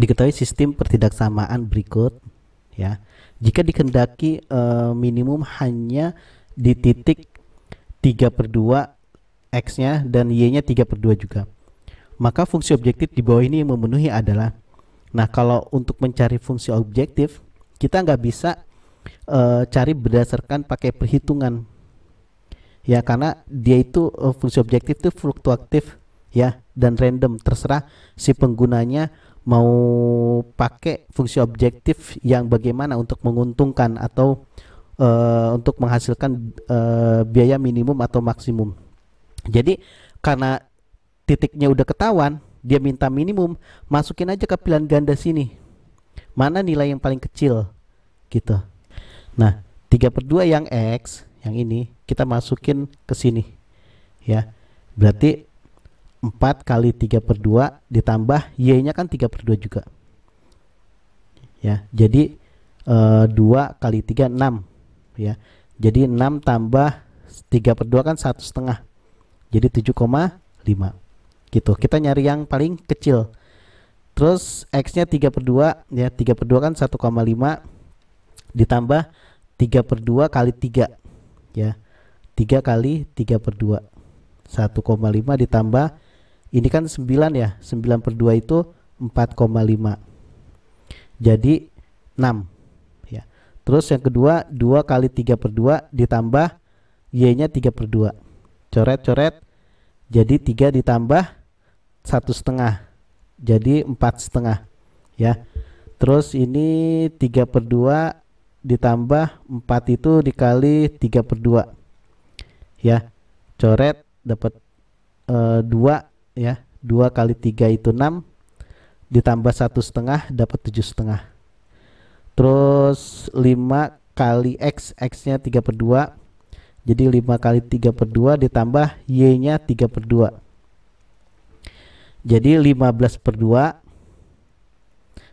diketahui sistem pertidaksamaan berikut ya jika dikendaki eh, minimum hanya di titik 3 per 2 X nya dan Y nya 3 per 2 juga maka fungsi objektif di bawah ini yang memenuhi adalah nah kalau untuk mencari fungsi objektif kita nggak bisa e, cari berdasarkan pakai perhitungan ya karena dia itu e, fungsi objektif itu fluktuatif ya dan random terserah si penggunanya mau pakai fungsi objektif yang bagaimana untuk menguntungkan atau uh, untuk menghasilkan uh, biaya minimum atau maksimum. Jadi karena titiknya udah ketahuan, dia minta minimum, masukin aja ke pilihan ganda sini. Mana nilai yang paling kecil gitu. Nah, 3 per 2 yang X, yang ini, kita masukin ke sini. Ya, berarti 4 kali 3 per 2 ditambah Y-nya kan 3 per 2 juga. Ya, jadi e, eh, 2 kali 3 6 ya. Jadi 6 tambah 3 per 2 kan satu setengah. Jadi 7,5 gitu. Kita nyari yang paling kecil. Terus X-nya 3 per 2 ya 3 per 2 kan 1,5 ditambah 3 per 2 kali 3 ya 3 kali 3 per 2 1,5 ditambah ini kan 9 ya, 9 per 2 itu 4,5. Jadi 6. Ya. Terus yang kedua, 2 kali 3 per 2 ditambah Y-nya 3 per 2. Coret-coret, jadi 3 ditambah 1 setengah jadi 4 setengah ya terus ini 3 per 2 ditambah 4 itu dikali 3 per 2 ya coret dapat e, eh, 2 ya dua kali tiga itu enam ditambah satu setengah dapat tujuh setengah terus lima kali X X nya tiga per dua jadi lima kali tiga per dua ditambah Y nya tiga per dua jadi 15 per 2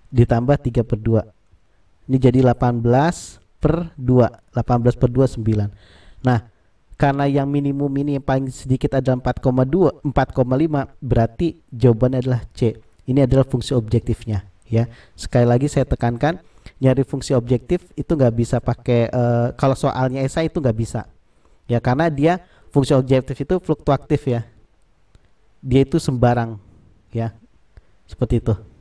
ditambah 3 per 2 ini jadi 18 per 2 18 per 2 9 nah karena yang minimum ini yang paling sedikit adalah 4,2 4,5 berarti jawabannya adalah C ini adalah fungsi objektifnya ya sekali lagi saya tekankan nyari fungsi objektif itu nggak bisa pakai uh, kalau soalnya esai itu nggak bisa ya karena dia fungsi objektif itu fluktuatif ya dia itu sembarang ya seperti itu